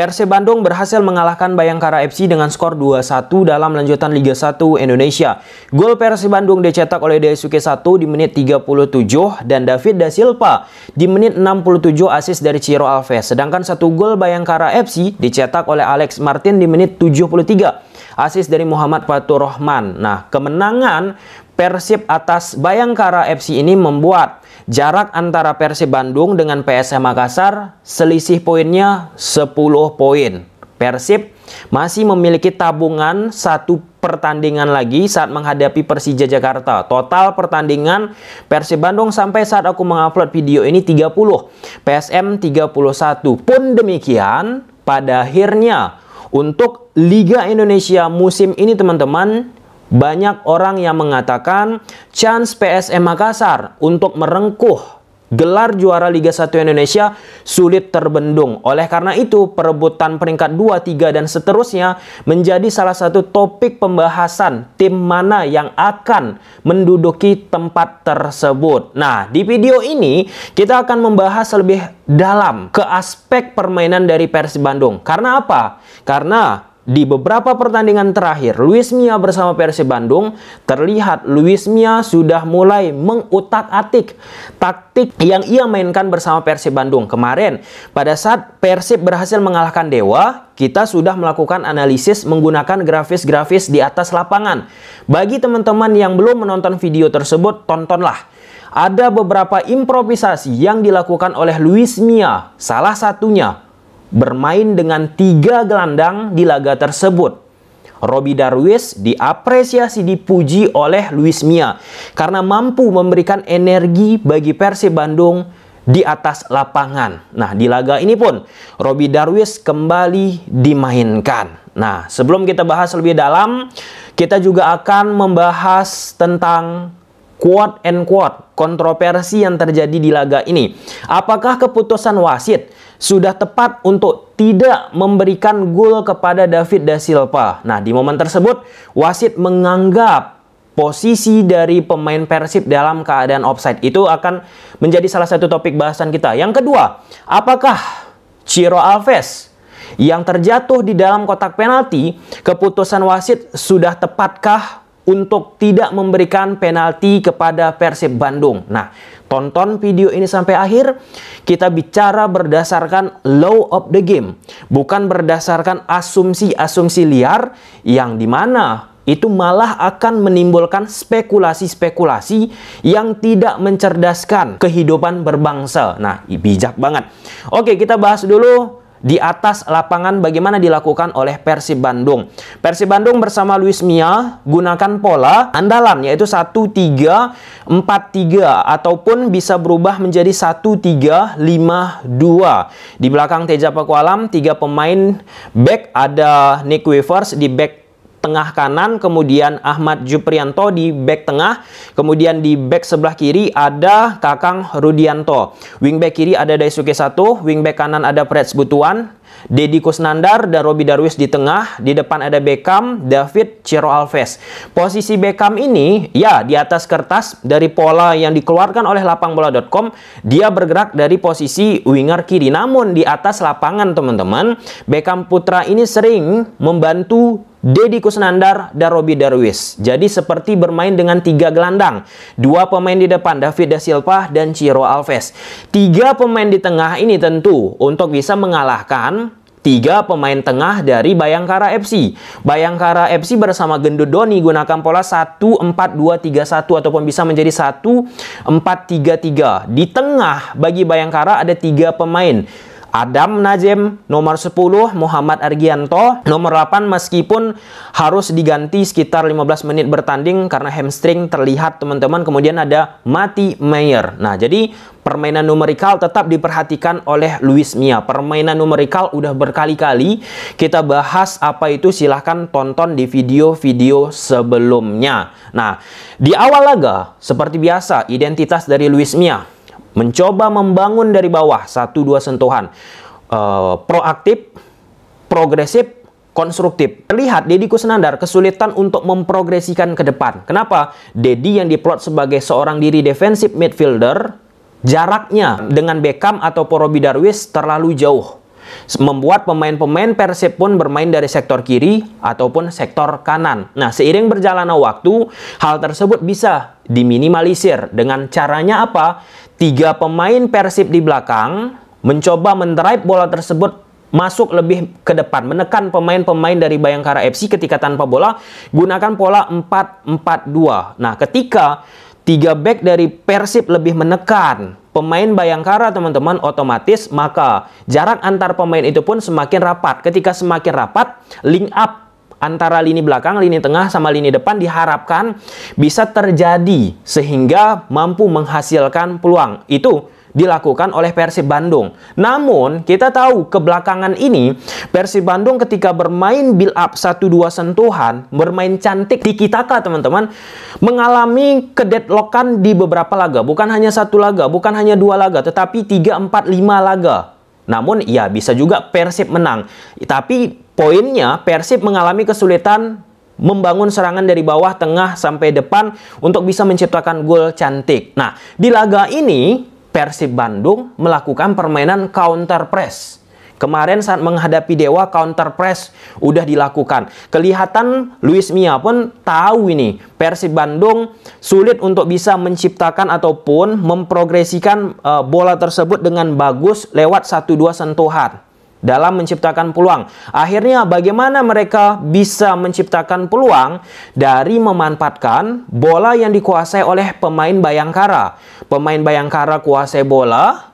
Persib Bandung berhasil mengalahkan Bayangkara FC dengan skor 2-1 dalam lanjutan Liga 1 Indonesia. Gol Persib Bandung dicetak oleh Daisuke 1 di menit 37 dan David Da Silva di menit 67 asis dari Ciro Alves. Sedangkan satu gol Bayangkara FC dicetak oleh Alex Martin di menit 73. Asis dari Muhammad Fatur Rahman. Nah, kemenangan Persib atas Bayangkara FC ini membuat Jarak antara Persib Bandung dengan PSM Makassar selisih poinnya 10 poin. Persib masih memiliki tabungan satu pertandingan lagi saat menghadapi Persija Jakarta. Total pertandingan Persib Bandung sampai saat aku mengupload video ini 30, PSM 31. Pun demikian, pada akhirnya untuk Liga Indonesia musim ini teman-teman banyak orang yang mengatakan chance PSM Makassar untuk merengkuh gelar juara Liga 1 Indonesia sulit terbendung. Oleh karena itu, perebutan peringkat 2, 3, dan seterusnya menjadi salah satu topik pembahasan tim mana yang akan menduduki tempat tersebut. Nah, di video ini kita akan membahas lebih dalam ke aspek permainan dari Persib Bandung. Karena apa? Karena di beberapa pertandingan terakhir, Luis Mia bersama Persib Bandung terlihat Luis Mia sudah mulai mengutak-atik taktik yang ia mainkan bersama Persib Bandung. Kemarin, pada saat Persib berhasil mengalahkan Dewa, kita sudah melakukan analisis menggunakan grafis-grafis di atas lapangan. Bagi teman-teman yang belum menonton video tersebut, tontonlah ada beberapa improvisasi yang dilakukan oleh Luis Mia. Salah satunya bermain dengan tiga gelandang di laga tersebut. Robi Darwis diapresiasi dipuji oleh Luis Mia karena mampu memberikan energi bagi Persib Bandung di atas lapangan. Nah, di laga ini pun Robi Darwis kembali dimainkan. Nah, sebelum kita bahas lebih dalam, kita juga akan membahas tentang quote and quote kontroversi yang terjadi di laga ini. Apakah keputusan wasit sudah tepat untuk tidak memberikan gol kepada David da Silva. Nah, di momen tersebut wasit menganggap posisi dari pemain Persib dalam keadaan offside. Itu akan menjadi salah satu topik bahasan kita. Yang kedua, apakah Ciro Alves yang terjatuh di dalam kotak penalti, keputusan wasit sudah tepatkah untuk tidak memberikan penalti kepada Persib Bandung? Nah, Tonton video ini sampai akhir. Kita bicara berdasarkan law of the game, bukan berdasarkan asumsi-asumsi liar yang dimana itu malah akan menimbulkan spekulasi-spekulasi yang tidak mencerdaskan kehidupan berbangsa. Nah, bijak banget. Oke, kita bahas dulu di atas lapangan bagaimana dilakukan oleh Persib Bandung. Persib Bandung bersama Luis Mia gunakan pola andalan yaitu 1-3-4-3 ataupun bisa berubah menjadi 1-3-5-2. Di belakang Teja Pakualam tiga pemain back ada Nick Weavers di back tengah kanan, kemudian Ahmad Juprianto di back tengah, kemudian di back sebelah kiri ada Kakang Rudianto. Wingback kiri ada Daisuke Satu, wingback kanan ada Preds Butuan, Deddy Kusnandar dan Robby Darwis di tengah, di depan ada Beckham, David, Ciro Alves. Posisi Beckham ini ya di atas kertas dari pola yang dikeluarkan oleh lapangbola.com, dia bergerak dari posisi winger kiri. Namun di atas lapangan teman-teman, Beckham Putra ini sering membantu Deddy Kusnandar dan Robby Darwis. Jadi seperti bermain dengan tiga gelandang. Dua pemain di depan David Da Silva dan Ciro Alves. Tiga pemain di tengah ini tentu untuk bisa mengalahkan tiga pemain tengah dari Bayangkara FC. Bayangkara FC bersama Gendut Doni gunakan pola 1-4-2-3-1 ataupun bisa menjadi 1-4-3-3. Di tengah bagi Bayangkara ada tiga pemain. Adam Najem nomor 10 Muhammad Argianto nomor 8 meskipun harus diganti sekitar 15 menit bertanding karena hamstring terlihat teman-teman kemudian ada Mati Meyer nah jadi permainan numerikal tetap diperhatikan oleh Luis Mia permainan numerikal udah berkali-kali kita bahas apa itu silahkan tonton di video-video sebelumnya nah di awal laga seperti biasa identitas dari Luis Mia mencoba membangun dari bawah satu dua sentuhan uh, proaktif, progresif, konstruktif. Terlihat Deddy Kusnandar kesulitan untuk memprogresikan ke depan. Kenapa? Deddy yang diplot sebagai seorang diri defensif midfielder, jaraknya dengan Beckham atau Porobi Darwis terlalu jauh. Membuat pemain-pemain Persib pun bermain dari sektor kiri ataupun sektor kanan. Nah, seiring berjalannya waktu, hal tersebut bisa diminimalisir dengan caranya apa? Tiga pemain Persib di belakang mencoba mendrive bola tersebut masuk lebih ke depan, menekan pemain-pemain dari Bayangkara FC ketika tanpa bola, gunakan pola 4-4-2. Nah, ketika tiga back dari Persib lebih menekan pemain Bayangkara, teman-teman, otomatis maka jarak antar pemain itu pun semakin rapat. Ketika semakin rapat, link up antara lini belakang, lini tengah, sama lini depan diharapkan bisa terjadi sehingga mampu menghasilkan peluang. Itu dilakukan oleh Persib Bandung. Namun, kita tahu kebelakangan ini Persib Bandung ketika bermain build up 1 2 sentuhan, bermain cantik di Kitaka, teman-teman, mengalami kedetlokan di beberapa laga. Bukan hanya satu laga, bukan hanya dua laga, tetapi 3 4 5 laga. Namun, ya bisa juga Persib menang. Tapi Poinnya, Persib mengalami kesulitan membangun serangan dari bawah, tengah, sampai depan untuk bisa menciptakan gol cantik. Nah, di laga ini Persib Bandung melakukan permainan counter press. Kemarin saat menghadapi Dewa counter press udah dilakukan. Kelihatan Luis Mia pun tahu ini Persib Bandung sulit untuk bisa menciptakan ataupun memprogresikan uh, bola tersebut dengan bagus lewat 1-2 sentuhan dalam menciptakan peluang. Akhirnya bagaimana mereka bisa menciptakan peluang dari memanfaatkan bola yang dikuasai oleh pemain Bayangkara. Pemain Bayangkara kuasai bola,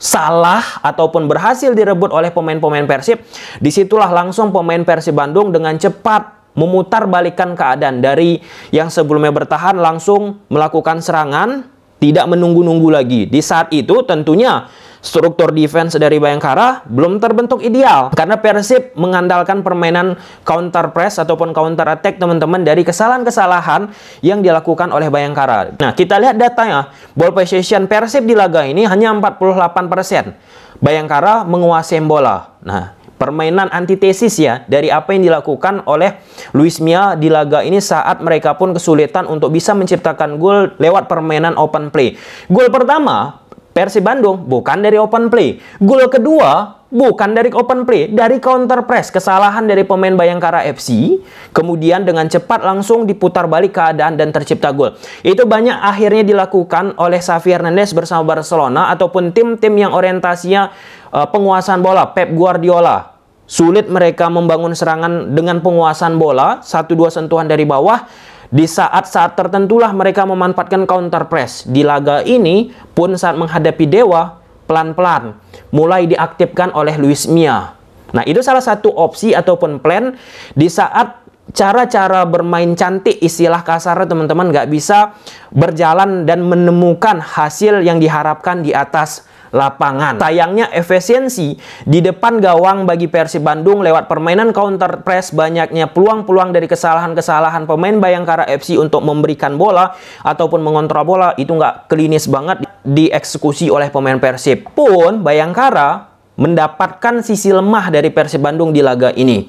salah ataupun berhasil direbut oleh pemain-pemain Persib. Disitulah langsung pemain Persib Bandung dengan cepat memutar balikan keadaan dari yang sebelumnya bertahan langsung melakukan serangan tidak menunggu-nunggu lagi. Di saat itu tentunya struktur defense dari Bayangkara belum terbentuk ideal karena Persib mengandalkan permainan counter press ataupun counter attack teman-teman dari kesalahan-kesalahan yang dilakukan oleh Bayangkara. Nah, kita lihat datanya. Ball possession Persib di laga ini hanya 48%. Bayangkara menguasai bola. Nah, permainan antitesis ya dari apa yang dilakukan oleh Luis Mia di laga ini saat mereka pun kesulitan untuk bisa menciptakan gol lewat permainan open play. Gol pertama Persib Bandung bukan dari open play. Gol kedua bukan dari open play, dari counter press. Kesalahan dari pemain Bayangkara FC, kemudian dengan cepat langsung diputar balik keadaan dan tercipta gol. Itu banyak akhirnya dilakukan oleh Xavi Hernandez bersama Barcelona ataupun tim-tim yang orientasinya uh, penguasaan bola, Pep Guardiola. Sulit mereka membangun serangan dengan penguasaan bola, Satu dua sentuhan dari bawah di saat-saat tertentulah mereka memanfaatkan counter press. Di laga ini pun saat menghadapi Dewa, pelan-pelan mulai diaktifkan oleh Luis Mia. Nah, itu salah satu opsi ataupun plan di saat cara-cara bermain cantik istilah kasar teman-teman nggak bisa berjalan dan menemukan hasil yang diharapkan di atas lapangan. Sayangnya efisiensi di depan gawang bagi Persib Bandung lewat permainan counter press banyaknya peluang-peluang dari kesalahan-kesalahan pemain Bayangkara FC untuk memberikan bola ataupun mengontrol bola itu nggak klinis banget dieksekusi oleh pemain Persib. Pun Bayangkara mendapatkan sisi lemah dari Persib Bandung di laga ini.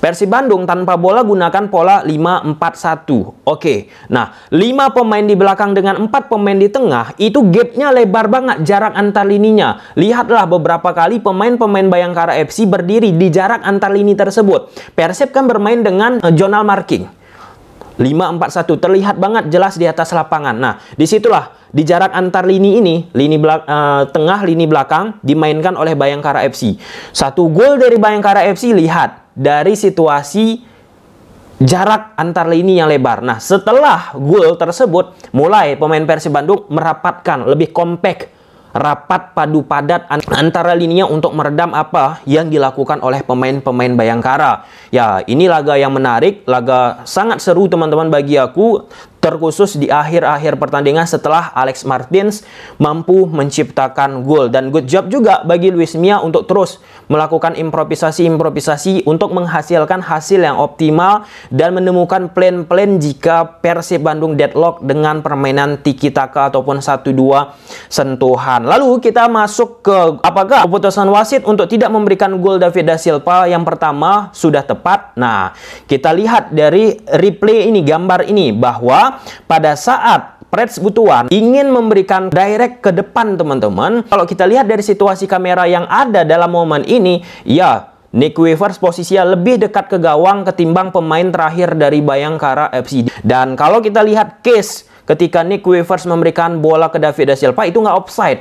Persib Bandung tanpa bola gunakan pola 5-4-1. Oke, nah 5 pemain di belakang dengan 4 pemain di tengah itu gapnya lebar banget jarak antar lininya. Lihatlah beberapa kali pemain-pemain Bayangkara FC berdiri di jarak antar lini tersebut. Persib kan bermain dengan zonal eh, marking. 541 terlihat banget jelas di atas lapangan. Nah, disitulah di jarak antar lini ini, lini belak uh, tengah, lini belakang dimainkan oleh Bayangkara FC. Satu gol dari Bayangkara FC lihat dari situasi jarak antar lini yang lebar. Nah, setelah gol tersebut, mulai pemain Persib Bandung merapatkan, lebih kompak, rapat padu padat antara lininya untuk meredam apa yang dilakukan oleh pemain-pemain Bayangkara. Ya, ini laga yang menarik, laga sangat seru teman-teman bagi aku terkhusus di akhir-akhir pertandingan setelah Alex Martins mampu menciptakan gol dan good job juga bagi Luis Mia untuk terus melakukan improvisasi-improvisasi untuk menghasilkan hasil yang optimal dan menemukan plan-plan jika Persib Bandung deadlock dengan permainan tiki taka ataupun 1-2 sentuhan. Lalu kita masuk ke apakah keputusan wasit untuk tidak memberikan gol David da Silva yang pertama sudah tepat? Nah, kita lihat dari replay ini gambar ini bahwa pada saat Preds Butuan ingin memberikan direct ke depan teman-teman. Kalau kita lihat dari situasi kamera yang ada dalam momen ini, ya Nick Weavers posisinya lebih dekat ke gawang ketimbang pemain terakhir dari Bayangkara FC. Dan kalau kita lihat case ketika Nick Weavers memberikan bola ke David da Silva itu nggak offside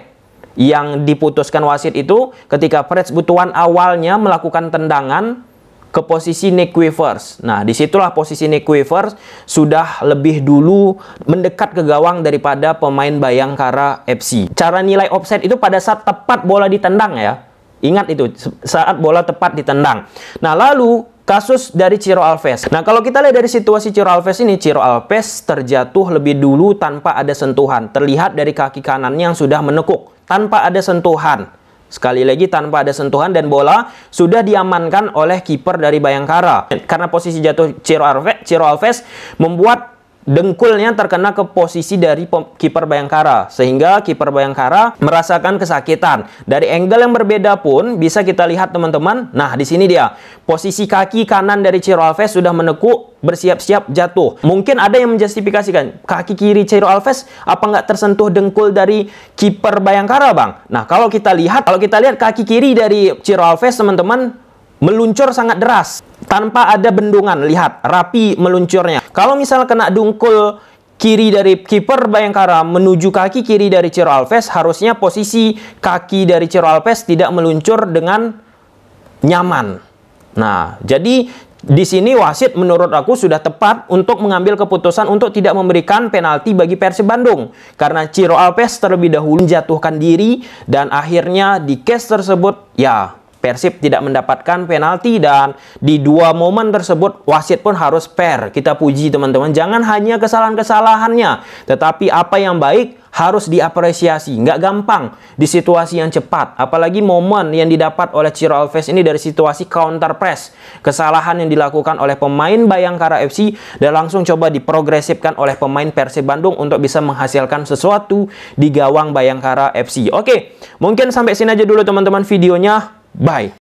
yang diputuskan wasit itu ketika Preds Butuan awalnya melakukan tendangan ke posisi weavers. Nah, disitulah posisi weavers sudah lebih dulu mendekat ke gawang daripada pemain Bayangkara FC. Cara nilai offset itu pada saat tepat bola ditendang ya. Ingat itu, saat bola tepat ditendang. Nah, lalu kasus dari Ciro Alves. Nah, kalau kita lihat dari situasi Ciro Alves ini, Ciro Alves terjatuh lebih dulu tanpa ada sentuhan. Terlihat dari kaki kanannya yang sudah menekuk tanpa ada sentuhan. Sekali lagi tanpa ada sentuhan dan bola sudah diamankan oleh kiper dari Bayangkara. Karena posisi jatuh Ciro Alves, Ciro Alves membuat dengkulnya terkena ke posisi dari kiper Bayangkara sehingga kiper Bayangkara merasakan kesakitan. Dari angle yang berbeda pun bisa kita lihat teman-teman. Nah, di sini dia. Posisi kaki kanan dari Ciro Alves sudah menekuk bersiap-siap jatuh. Mungkin ada yang menjustifikasikan kaki kiri Ciro Alves apa nggak tersentuh dengkul dari kiper Bayangkara, Bang? Nah, kalau kita lihat kalau kita lihat kaki kiri dari Ciro Alves teman-teman meluncur sangat deras tanpa ada bendungan lihat rapi meluncurnya kalau misal kena dungkul kiri dari kiper Bayangkara menuju kaki kiri dari Ciro Alves, harusnya posisi kaki dari Ciro Alves tidak meluncur dengan nyaman. Nah, jadi di sini wasit menurut aku sudah tepat untuk mengambil keputusan untuk tidak memberikan penalti bagi Persib Bandung karena Ciro Alves terlebih dahulu menjatuhkan diri dan akhirnya di case tersebut ya Persib tidak mendapatkan penalti dan di dua momen tersebut wasit pun harus fair. Kita puji teman-teman, jangan hanya kesalahan-kesalahannya, tetapi apa yang baik harus diapresiasi. Nggak gampang di situasi yang cepat, apalagi momen yang didapat oleh Ciro Alves ini dari situasi counter press. Kesalahan yang dilakukan oleh pemain Bayangkara FC dan langsung coba diprogresifkan oleh pemain Persib Bandung untuk bisa menghasilkan sesuatu di gawang Bayangkara FC. Oke, mungkin sampai sini aja dulu teman-teman videonya. Bye.